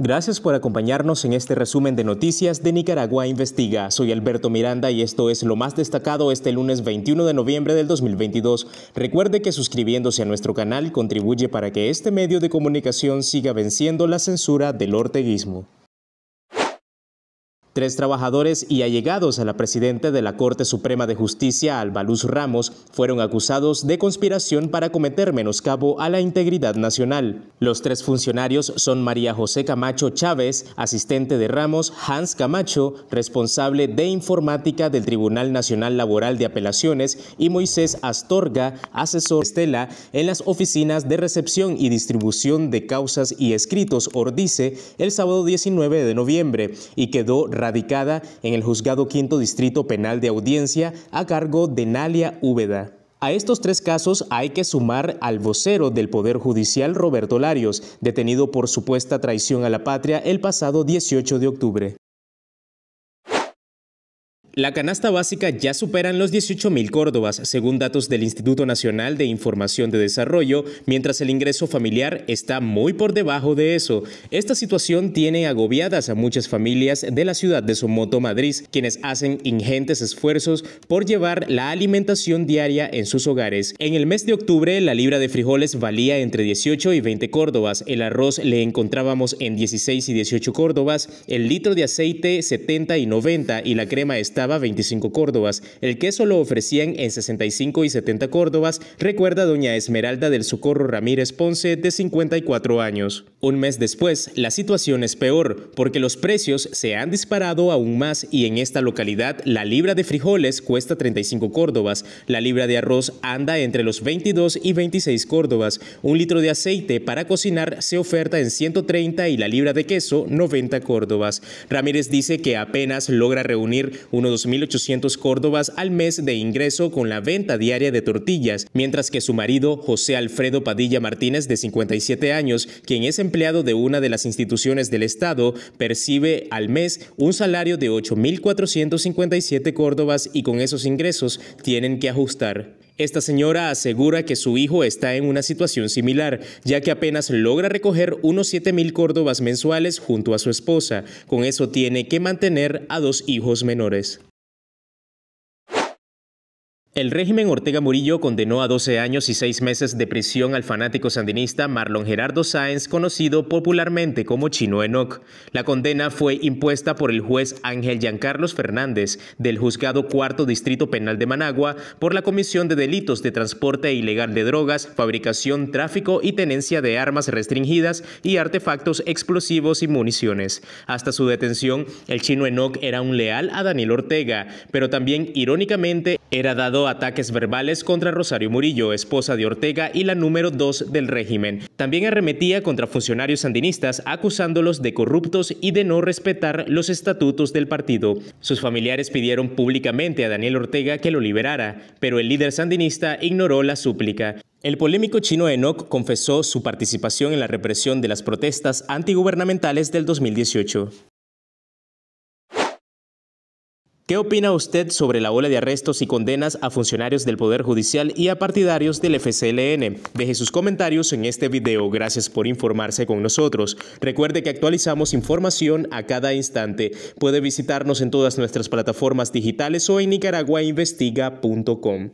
Gracias por acompañarnos en este resumen de noticias de Nicaragua Investiga. Soy Alberto Miranda y esto es lo más destacado este lunes 21 de noviembre del 2022. Recuerde que suscribiéndose a nuestro canal contribuye para que este medio de comunicación siga venciendo la censura del orteguismo. Tres trabajadores y allegados a la presidenta de la Corte Suprema de Justicia, Albaluz Ramos, fueron acusados de conspiración para cometer menoscabo a la integridad nacional. Los tres funcionarios son María José Camacho Chávez, asistente de Ramos, Hans Camacho, responsable de informática del Tribunal Nacional Laboral de Apelaciones, y Moisés Astorga, asesor Estela, en las oficinas de recepción y distribución de causas y escritos Ordice el sábado 19 de noviembre y quedó radicada en el Juzgado Quinto Distrito Penal de Audiencia a cargo de Nalia Úbeda. A estos tres casos hay que sumar al vocero del Poder Judicial Roberto Larios, detenido por supuesta traición a la patria el pasado 18 de octubre. La canasta básica ya superan los 18.000 córdobas, según datos del Instituto Nacional de Información de Desarrollo, mientras el ingreso familiar está muy por debajo de eso. Esta situación tiene agobiadas a muchas familias de la ciudad de Somoto, Madrid, quienes hacen ingentes esfuerzos por llevar la alimentación diaria en sus hogares. En el mes de octubre, la libra de frijoles valía entre 18 y 20 córdobas, el arroz le encontrábamos en 16 y 18 córdobas, el litro de aceite 70 y 90 y la crema está 25 córdobas, el queso lo ofrecían en 65 y 70 córdobas, recuerda doña Esmeralda del Socorro Ramírez Ponce de 54 años. Un mes después, la situación es peor, porque los precios se han disparado aún más y en esta localidad la libra de frijoles cuesta 35 córdobas, la libra de arroz anda entre los 22 y 26 córdobas, un litro de aceite para cocinar se oferta en 130 y la libra de queso 90 córdobas. Ramírez dice que apenas logra reunir unos 2.800 córdobas al mes de ingreso con la venta diaria de tortillas, mientras que su marido, José Alfredo Padilla Martínez, de 57 años, quien es empleado de una de las instituciones del Estado, percibe al mes un salario de 8.457 córdobas y con esos ingresos tienen que ajustar. Esta señora asegura que su hijo está en una situación similar, ya que apenas logra recoger unos 7.000 córdobas mensuales junto a su esposa. Con eso tiene que mantener a dos hijos menores. El régimen Ortega Murillo condenó a 12 años y 6 meses de prisión al fanático sandinista Marlon Gerardo Sáenz, conocido popularmente como Chino Enoc. La condena fue impuesta por el juez Ángel Giancarlos Fernández del Juzgado Cuarto Distrito Penal de Managua por la Comisión de Delitos de Transporte Ilegal de Drogas, Fabricación, Tráfico y Tenencia de Armas Restringidas y Artefactos Explosivos y Municiones. Hasta su detención, el Chino Enoc era un leal a Daniel Ortega, pero también, irónicamente, era dado ataques verbales contra Rosario Murillo, esposa de Ortega y la número 2 del régimen. También arremetía contra funcionarios sandinistas acusándolos de corruptos y de no respetar los estatutos del partido. Sus familiares pidieron públicamente a Daniel Ortega que lo liberara, pero el líder sandinista ignoró la súplica. El polémico chino Enoch confesó su participación en la represión de las protestas antigubernamentales del 2018. ¿Qué opina usted sobre la ola de arrestos y condenas a funcionarios del Poder Judicial y a partidarios del FCLN? Deje sus comentarios en este video. Gracias por informarse con nosotros. Recuerde que actualizamos información a cada instante. Puede visitarnos en todas nuestras plataformas digitales o en nicaraguainvestiga.com.